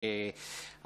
Eh,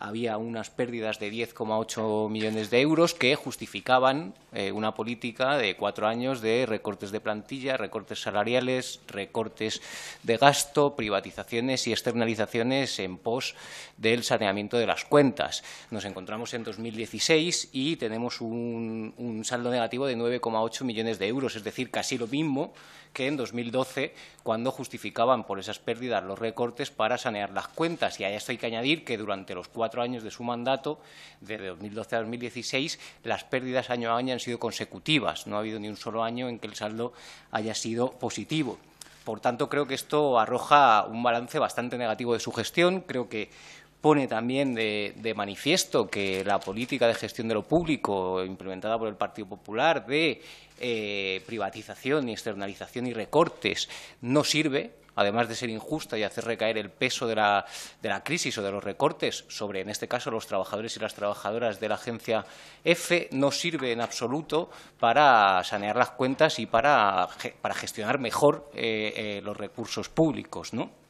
había unas pérdidas de 10,8 millones de euros que justificaban eh, una política de cuatro años de recortes de plantilla, recortes salariales, recortes de gasto, privatizaciones y externalizaciones en pos del saneamiento de las cuentas. Nos encontramos en 2016 y tenemos un, saldo negativo de 9,8 millones de euros, es decir, casi lo mismo que en 2012, cuando justificaban por esas pérdidas los recortes para sanear las cuentas. Y a esto hay que añadir que durante los cuatro cuatro años de su mandato, desde 2012 a 2016, las pérdidas año a año han sido consecutivas. No ha habido ni un solo año en que el saldo haya sido positivo. Por tanto, creo que esto arroja un balance bastante negativo de su gestión. Creo que pone también de, manifiesto que la política de gestión de lo público implementada por el Partido Popular de eh, privatización y externalización y recortes no sirve además de ser injusta y hacer recaer el peso de la, crisis o de los recortes sobre, en este caso, los trabajadores y las trabajadoras de la agencia F, no sirve en absoluto para sanear las cuentas y para, gestionar mejor eh, eh, los recursos públicos, ¿no?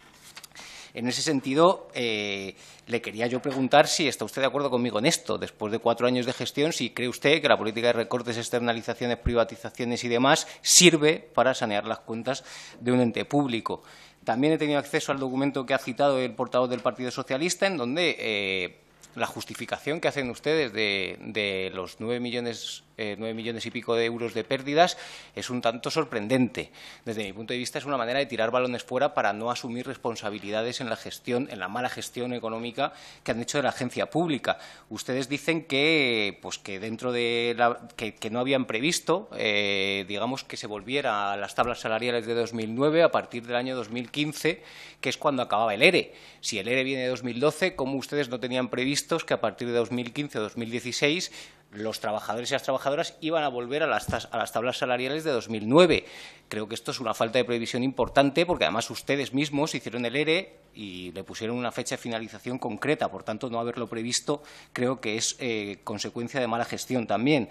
En ese sentido, eh, le quería yo preguntar si está usted de acuerdo conmigo en esto, después de cuatro años de gestión, si cree usted que la política de recortes, externalizaciones, privatizaciones y demás sirve para sanear las cuentas de un ente público. También he tenido acceso al documento que ha citado el portavoz del Partido Socialista, en donde eh, la justificación que hacen ustedes de los nueve millones eh, nueve 9 millones y pico de euros de pérdidas, es un tanto sorprendente. Desde mi punto de vista es una manera de tirar balones fuera para no asumir responsabilidades en la gestión, en la mala gestión económica que han hecho de la agencia pública. Ustedes dicen que, pues que dentro de la, que, no habían previsto, eh, digamos que se volviera a las tablas salariales de 2009 a partir del año 2015, que es cuando acababa el ERE. E. Si el ERE e viene de 2012, ¿cómo ustedes no tenían previstos que a partir de 2015 o 2016 los trabajadores y las trabajadoras iban a volver a las, tablas salariales de 2009. Creo que esto es una falta de previsión importante porque además ustedes mismos hicieron el ERE e y le pusieron una fecha de finalización concreta. Por tanto, no haberlo previsto creo que es eh, consecuencia de mala gestión también.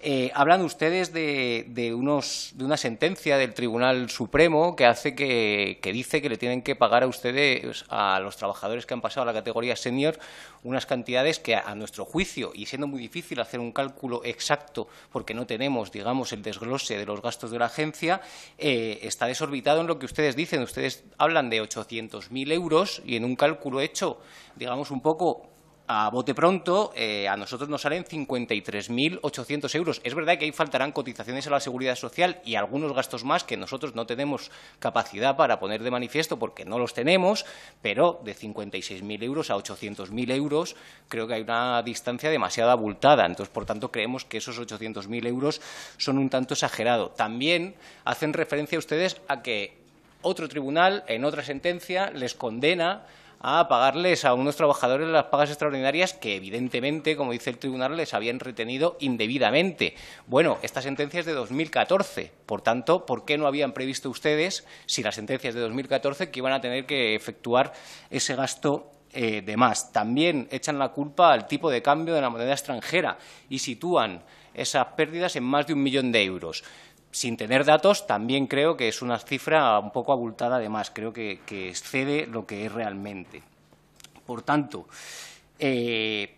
Eh, hablan ustedes de, una sentencia del Tribunal Supremo que, hace que, dice que le tienen que pagar a ustedes, a los trabajadores que han pasado a la categoría senior, unas cantidades que a, nuestro juicio, y siendo muy difícil hacer un cálculo exacto porque no tenemos, digamos, el desglose de los gastos de la agencia, eh, está desorbitado en lo que ustedes dicen. Ustedes hablan de 800.000 euros y en un cálculo hecho, digamos, un poco a bote pronto, eh, a nosotros nos salen 53.800 euros. Es verdad que ahí faltarán cotizaciones a la seguridad social y algunos gastos más que nosotros no tenemos capacidad para poner de manifiesto porque no los tenemos, pero de 56.000 euros a 800.000 euros creo que hay una distancia demasiado abultada. Entonces, por tanto, creemos que esos 800.000 euros son un tanto exagerados. También hacen referencia ustedes a que otro tribunal, en otra sentencia, les condena a pagarles a unos trabajadores las pagas extraordinarias que, evidentemente, como dice el tribunal, les habían retenido indebidamente. Bueno, esta sentencia es de 2014, por tanto, ¿por qué no habían previsto ustedes, si la sentencia es de 2014, que iban a tener que efectuar ese gasto eh, de más. También echan la culpa al tipo de cambio de la moneda extranjera y sitúan esas pérdidas en más de un millón de euros sin tener datos, también creo que es una cifra un poco abultada, además, creo que, excede lo que es realmente. Por tanto, eh,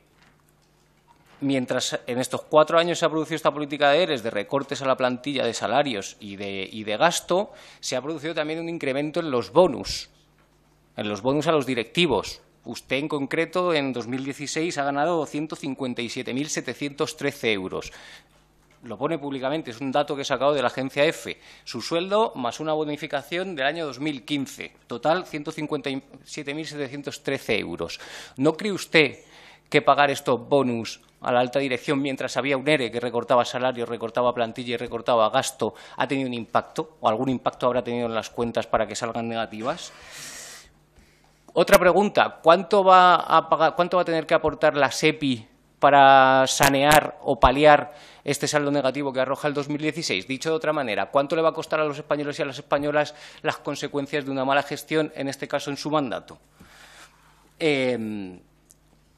mientras en estos cuatro años se ha producido esta política de ERES, de recortes a la plantilla de salarios y de, gasto, se ha producido también un incremento en los bonus, en los bonus a los directivos. Usted, en concreto, en 2016 ha ganado 157.713 euros lo pone públicamente, es un dato que he sacado de la agencia EFE, su sueldo más una bonificación del año 2015, total 157.713 euros. ¿No cree usted que pagar estos bonus a la alta dirección mientras había un ERE que recortaba salario, recortaba plantilla y recortaba gasto, ha tenido un impacto o algún impacto habrá tenido en las cuentas para que salgan negativas? Otra pregunta, ¿cuánto va a, cuánto va a tener que aportar la SEPI para sanear o paliar este saldo negativo que arroja el 2016. Dicho de otra manera, ¿cuánto le va a costar a los españoles y a las españolas las consecuencias de una mala gestión, en este caso en su mandato? Em,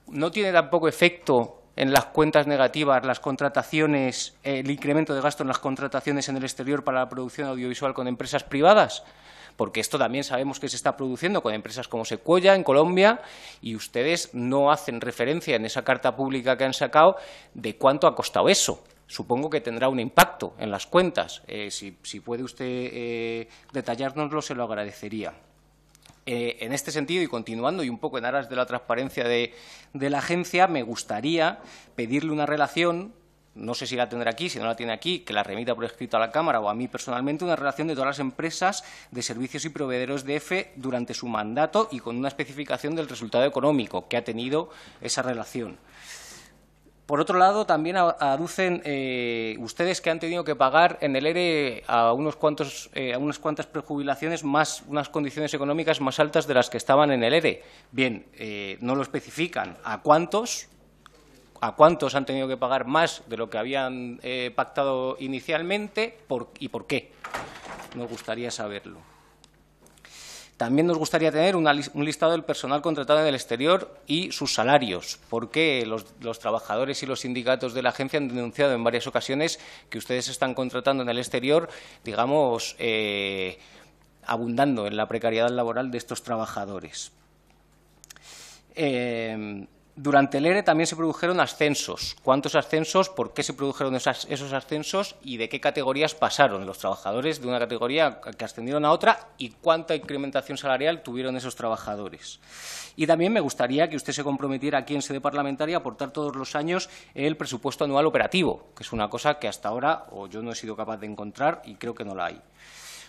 no tiene tampoco efecto en las cuentas negativas, las contrataciones, el incremento de gasto en las contrataciones en el exterior para la producción audiovisual con empresas privadas porque esto también sabemos que se está produciendo con empresas como Secuoya en Colombia y ustedes no hacen referencia en esa carta pública que han sacado de cuánto ha costado eso supongo que tendrá un impacto en las cuentas. Eh, si, puede usted detallarnoslo eh, detallárnoslo, se lo agradecería. Eh, en este sentido, y continuando, y un poco en aras de la transparencia de la agencia, me gustaría pedirle una relación no sé si la tendrá aquí, si no la tiene aquí, que la remita por escrito a la Cámara o a mí personalmente, una relación de todas las empresas de servicios y proveedores de EFE durante su mandato y con una especificación del resultado económico que ha tenido esa relación. Por otro lado, también aducen eh, ustedes que han tenido que pagar en el ERE a, unos cuantos, eh, a unas cuantas prejubilaciones más unas condiciones económicas más altas de las que estaban en el ERE. Bien, eh, no lo especifican a cuántos, a cuántos han tenido que pagar más de lo que habían eh, pactado inicialmente y por qué. Nos gustaría saberlo. También nos gustaría tener un listado del personal contratado en el exterior y sus salarios, porque los, los, trabajadores y los sindicatos de la agencia han denunciado en varias ocasiones que ustedes están contratando en el exterior, digamos, eh, abundando en la precariedad laboral de estos trabajadores. Eh, durante el ERE e también se produjeron ascensos. ¿Cuántos ascensos? ¿Por qué se produjeron esos ascensos? ¿Y de qué categorías pasaron los trabajadores de una categoría que ascendieron a otra? ¿Y cuánta incrementación salarial tuvieron esos trabajadores? Y también me gustaría que usted se comprometiera aquí en sede parlamentaria a aportar todos los años el presupuesto anual operativo, que es una cosa que hasta ahora o yo no he sido capaz de encontrar y creo que no la hay.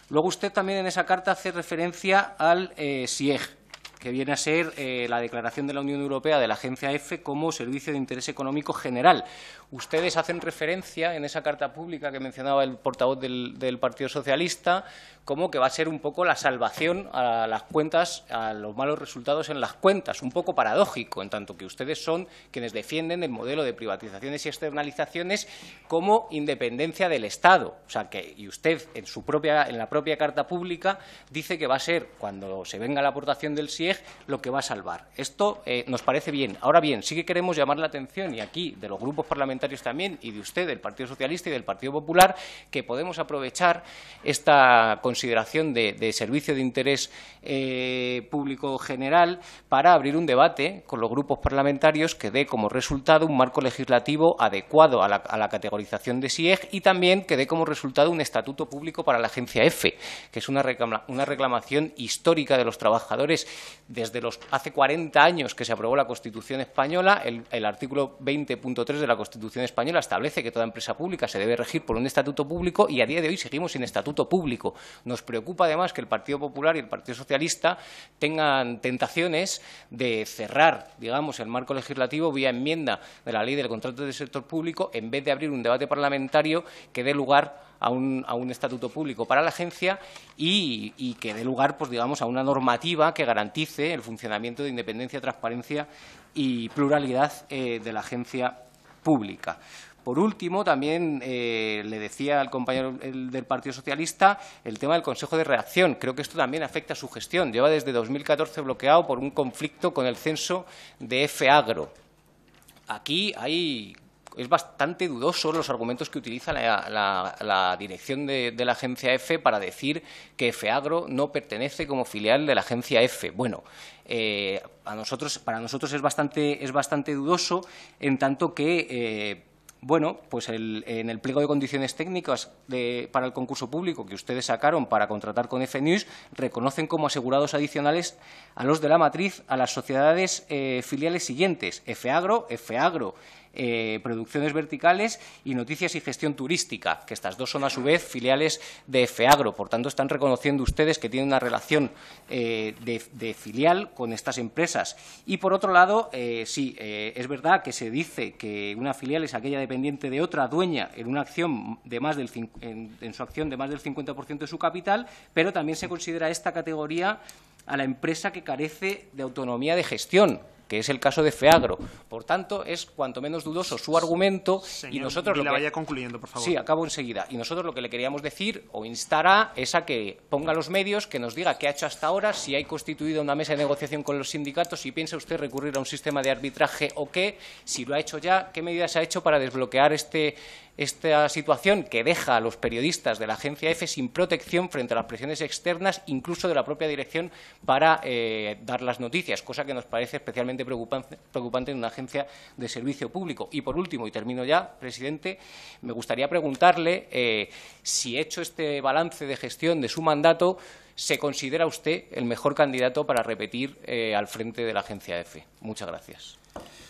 Luego usted también en esa carta hace referencia al eh, SIEG, que viene a ser eh, la declaración de la Unión Europea de la Agencia EFE como servicio de interés económico general. Ustedes hacen referencia en esa carta pública que mencionaba el portavoz del, Partido Socialista como que va a ser un poco la salvación a las cuentas, a los malos resultados en las cuentas, un poco paradójico, en tanto que ustedes son quienes defienden el modelo de privatizaciones y externalizaciones como independencia del Estado. O sea, que y usted en, su propia, en la propia carta pública dice que va a ser, cuando se venga la aportación del SIE, lo que va a salvar. Esto eh, nos parece bien. Ahora bien, sí que queremos llamar la atención, y aquí de los grupos parlamentarios también, y de usted, del Partido Socialista y del Partido Popular, que podemos aprovechar esta consideración de, servicio de interés eh, público general para abrir un debate con los grupos parlamentarios que dé como resultado un marco legislativo adecuado a la, categorización de SIEG y también que dé como resultado un estatuto público para la agencia EFE, que es una reclamación histórica de los trabajadores desde los hace 40 años que se aprobó la Constitución española, el, artículo 20.3 de la Constitución española establece que toda empresa pública se debe regir por un estatuto público y a día de hoy seguimos sin estatuto público. Nos preocupa además que el Partido Popular y el Partido Socialista tengan tentaciones de cerrar, digamos, el marco legislativo vía enmienda de la ley del contrato del sector público en vez de abrir un debate parlamentario que dé lugar a un, estatuto público para la agencia y, que dé lugar, pues a una normativa que garantice el funcionamiento de independencia, transparencia y pluralidad eh, de la agencia pública. Por último, también eh, le decía al compañero del Partido Socialista el tema del Consejo de Reacción. Creo que esto también afecta a su gestión. Lleva desde 2014 bloqueado por un conflicto con el censo de EFE-AGRO. Aquí hay es bastante dudoso los argumentos que utiliza la, dirección de, la agencia F para decir que Agro no pertenece como filial de la agencia F. Bueno, eh, para nosotros es bastante, dudoso en tanto que... Eh, bueno, pues en el pliego de condiciones técnicas para el concurso público que ustedes sacaron para contratar con News, reconocen como asegurados adicionales a los de la matriz a las sociedades eh, filiales siguientes, FEAGRO, Agro. Eh, producciones verticales y noticias y gestión turística, que estas dos son a su vez filiales de FEAGRO. Por tanto, están reconociendo ustedes que tienen una relación eh, de, filial con estas empresas. Y por otro lado, eh, sí, es verdad que se dice que una filial es aquella dependiente de otra dueña en una acción de más del en su acción de más del 50% de su capital, pero también se considera esta categoría a la empresa que carece de autonomía de gestión, que es el caso de Feagro. Por tanto, es cuanto menos dudoso su argumento y nosotros lo que... Sí, acabo enseguida. Y nosotros lo que le queríamos decir o instará es a que ponga los medios, que nos diga qué ha hecho hasta ahora, si hay constituido una mesa de negociación con los sindicatos, si piensa usted recurrir a un sistema de arbitraje o qué, si lo ha hecho ya, qué medidas ha hecho para desbloquear este esta situación que deja a los periodistas de la agencia EFE sin protección frente a las presiones externas, incluso de la propia dirección, para eh, dar las noticias, cosa que nos parece especialmente preocupante, en una agencia de servicio público. Y por último, y termino ya, presidente, me gustaría preguntarle eh, si hecho este balance de gestión de su mandato, ¿se considera usted el mejor candidato para repetir eh, al frente de la agencia EFE? Muchas gracias.